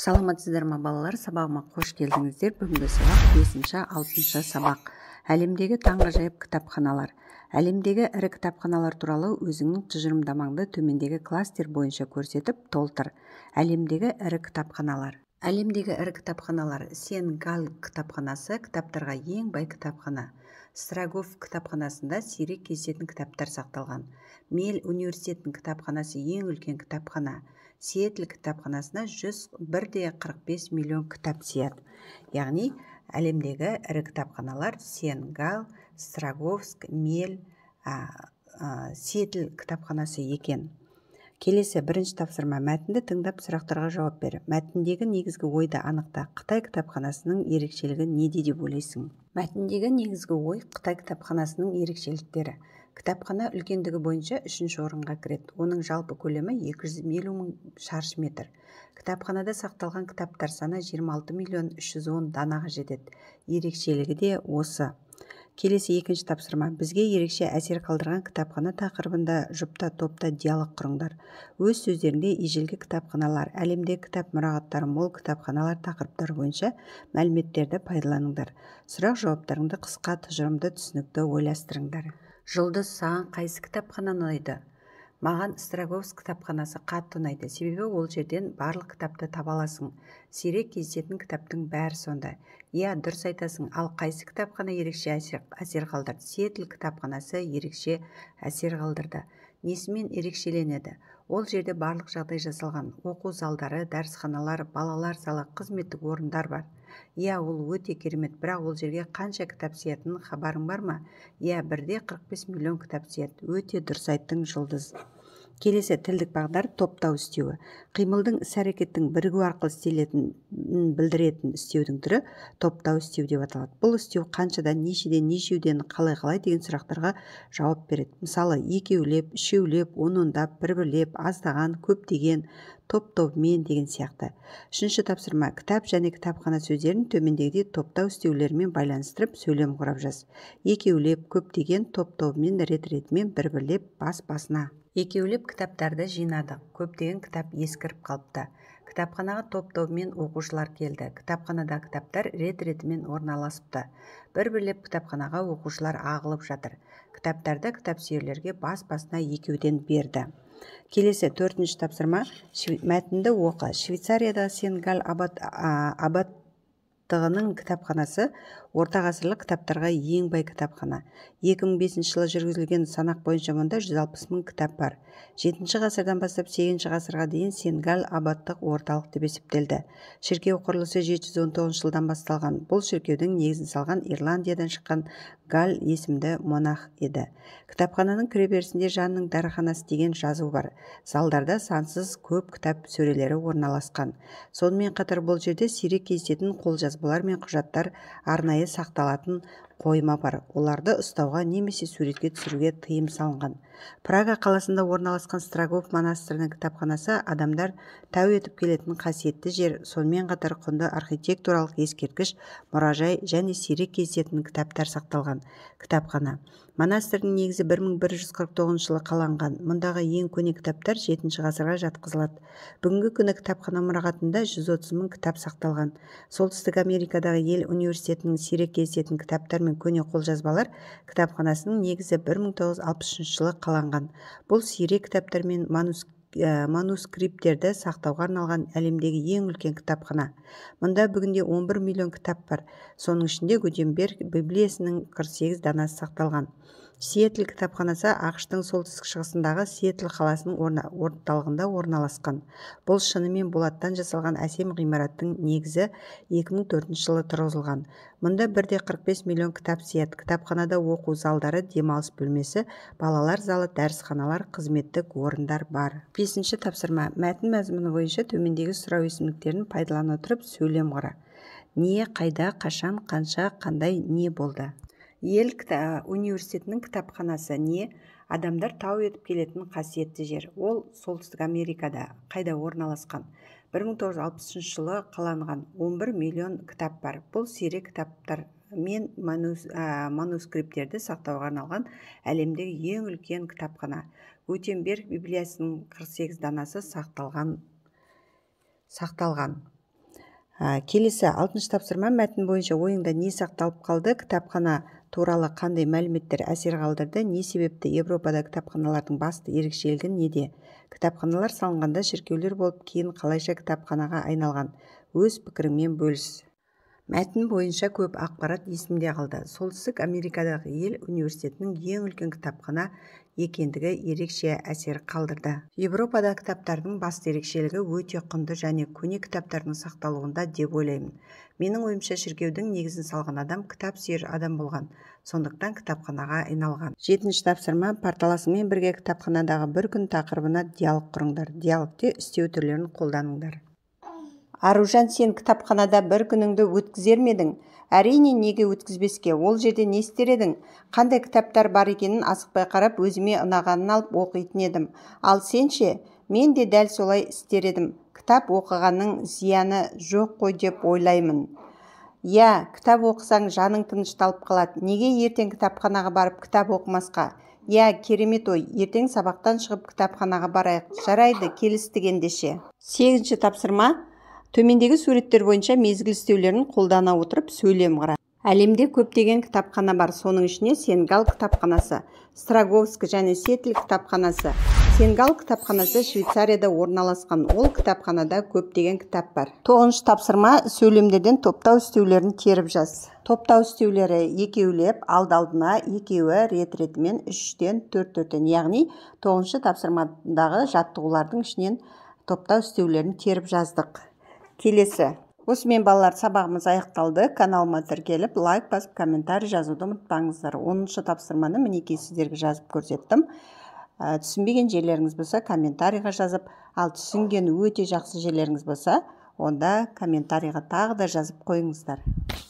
саламатсыздар ма балалар сабағыма қош келдіңіздер бүгінгі сабақ бесінші алтыншы сабақ әлемдегі таңғажайып кітапханалар әлемдегі ірі кітапханалар туралы өзіңнің тұжырымдамаңды төмендегі кластер бойынша көрсетіп толтыр әлемдегі ірі кітапханалар әлемдегі ірі кітапханалар сен гал кітапханасы кітаптарға ең бай кітапхана Страгов кітапханасында сирек кездесетін кітаптар сақталған мель университетінің кітапханасы ең үлкен кітапхана сиэтл кітапханасына 145 миллион кітап сияды яғни әлемдегі ірі кітапханалар сенгал Страговск, мель ә, кітапханасы екен келесі бірінші тапсырма мәтінді тыңдап сұрақтарға жауап бер мәтіндегі негізгі ойды анықта қытай кітапханасының ерекшелігі неде деп ойлайсың мәтіндегі негізгі ой қытай кітапханасының ерекшеліктері кітапхана үлкендігі бойынша үшінші орынға кіреді оның жалпы көлемі 250 мың шаршы метр кітапханада сақталған кітаптар саны 26 миллион 310 данаға жетеді ерекшелігі де осы келесі екінші тапсырма бізге ерекше әсер қалдырған кітапхана тақырыбында жұпта топта диалог құрыңдар өз сөздерінде ежелгі кітапханалар әлемде кітап мұрағаттары мол кітапханалар тақырыптары бойынша мәліметтерді пайдаланыңдар сұрақ жауаптарыңды қысқа тұжырымды түсінікті ойластырыңдар жұлдыз саған қайсы кітапхана ұнайды маған строговск кітапханасы қатты ұнайды себебі ол жерден барлық кітапты таба аласың сирек кездесетін кітаптың бәрі сонда иә дұрыс айтасың ал қайсы кітапхана ерекше әсер қалдырды сиэтл кітапханасы ерекше әсер қалдырды несімен ерекшеленеді ол жерде барлық жағдай жасалған оқу залдары дәрісханалар балалар залы қызметтік орындар бар иә ол өте керемет бірақ ол жерге қанша кітап сиятынын хабарың бар ма иә бірде 45 миллион кітап сияды өте дұрыс айттың жұлдыз келесі тілдік бағдар топтау істеуі қимылдың іс әрекеттің бірігу арқылы істелетінін білдіретін істеудің түрі топтау істеу деп аталады бұл істеу қаншадан нешеден нешеуден қалай қалай деген сұрақтарға жауап береді мысалы екеулеп үшеулеп он ондап бір бірлеп аздаған көптеген топ тобымен деген сияқты үшінші тапсырма кітап және кітапхана сөздерін төмендегідей топтау істеулермен байланыстырып сөйлем құрап жаз екеулеп көптеген топ тобымен рет ретімен бір бірлеп бас басына екеулеп кітаптарды жинадық көптеген кітап ескіріп қалыпты кітапханаға топ тобымен оқушылар келді кітапханада кітаптар рет ретімен орналасыпты бір бірлеп кітапханаға оқушылар ағылып жатыр кітаптарды кітапсүйерлерге бас басына екеуден берді келесі төртінші тапсырма мәтінді оқы швейцарияда сенегал абат, абат бастығының кітапханасы ортағасырлық кітаптарға ең бай кітапхана 2005 жылы жүргізілген санақ бойынша мұнда 160 мың кітап бар 7 ғасырдан бастап 8 ғасырға дейін сенгал абаттық орталық деп есептелді шіркеу құрылысы 719 жылдан басталған бұл шіркеудің негізін салған ирландиядан шыққан гал есімді монах еді кітапхананың кіреберісінде жанның дәріханасы деген жазу бар залдарда сансыз көп кітап сөрелері орналасқан сонымен қатар бұл жерде сирек кездесетін қолжазба жазбалар мен құжаттар арнайы сақталатын қойма бар оларды ұстауға немесе суретке түсіруге тыйым салынған прага қаласында орналасқан строгов монастырының кітапханасы адамдар тәу етіп келетін қасиетті жер сонымен қатар құнды архитектуралық ескерткіш мұражай және сирек кездесетін кітаптар сақталған кітапхана монастырдың негізі 1149 жылы қаланған мұндағы ең көне кітаптар 7 ғасырға жатқызылады бүгінгі күні кітапхана мұрағатында 130 мың кітап сақталған солтүстік америкадағы ел университетінің сирек кездесетін кітаптар мен көне қолжазбалар кітапханасының негізі 1963 жылы қаланған бұл сирек кітаптар мен э, манускриптерді сақтауға арналған әлемдегі ең үлкен кітапхана мұнда бүгінде 11 миллион кітап бар соның ішінде гуденберг библиясының 48 данасы сақталған сиэтл кітапханасы тың солтүстік шығысындағы сиэтл қаласының орна, орталығында орналасқан бұл шынымен болаттан жасалған әсем ғимараттың негізі 2004 жылы тұрғызылған мұнда бірде 45 миллион кітап сияды кітапханада оқу залдары демалыс бөлмесі балалар залы дәрісханалар қызметтік орындар бар бесінші тапсырма мәтін мәзмұны бойынша төмендегі сұрау есімдіктерін пайдалана отырып сөйлем құра не қайда қашан қанша қандай не болды ел университетінің кітапханасы не адамдар тау етіп келетін қасиетті жер ол солтүстік америкада қайда орналасқан 1963 жылы қаланған 11 миллион кітап бар бұл сирек кітаптар мен манус, ә, манускриптерді сақтауға арналған әлемдегі ең үлкен кітапхана өтембер библиясының 48 данасы сақталған сақталған ә, келесі алтыншы тапсырма мәтін бойынша ойыңда не сақталып қалды кітапхана туралы қандай мәліметтер әсер қалдырды не себепті европада кітапханалардың басты ерекшелігі неде кітапханалар салынғанда шіркеулер болып кейін қалайша кітапханаға айналған өз пікіріңмен бөліс мәтін бойынша көп ақпарат есімде қалды солтүстік америкадағы ел университетінің ең үлкен кітапхана екендігі ерекше әсер қалдырды Европада кітаптардың басты ерекшелігі өте құнды және көне кітаптардың сақталуында деп ойлаймын менің ойымша шіркеудің негізін салған адам кітап сүйер адам болған сондықтан кітапханаға айналған жетінші тапсырма порталасымен бірге кітапханадағы бір күн тақырыбына диалог құрыңдар диалогте істеу түрлерін қолданыңдар аружан сен кітапханада бір күніңді өткізер ме едің әрине неге өткізбеске ол жерде не істер едің қандай кітаптар бар екенін асықпай қарап өзіме ұнағанын алып оқитын едім ал сен ше мен де дәл солай істер едім кітап оқығанның зияны жоқ қой деп ойлаймын иә кітап оқысаң жаның тынышталып қалады неге ертең кітапханаға барып кітап оқымасқа иә керемет ой ертең сабақтан шығып кітапханаға барайық жарайды келістік ендеше сегізінші тапсырма төмендегі суреттер бойынша мезгіл істеулерін қолдана отырып сөйлем құра әлемде көптеген кітапхана бар соның ішіне сенгал кітапханасы страговск және сетл кітапханасы сенгал кітапханасы швейцарияда орналасқан ол кітапханада көптеген кітап бар тоғызыншы тапсырма сөйлемдерден топтау істеулерін теріп жаз топтау істеулері екеулеп алды алдына екеуі рет ретімен үштен төрт төрттен яғни тоғызыншы тапсырмадағы жаттығулардың ішінен топтау істеулерін теріп жаздық келесі осымен балалар сабағымыз аяқталды каналыма тіркеліп лайк басып комментарий жазуды ұмытпаңыздар оныншы тапсырманы мінекей сіздерге жазып көрсеттім ә, түсінбеген жерлеріңіз болса комментарийға жазып ал түсінген өте жақсы жерлеріңіз болса онда комментарийға тағы да жазып қойыңыздар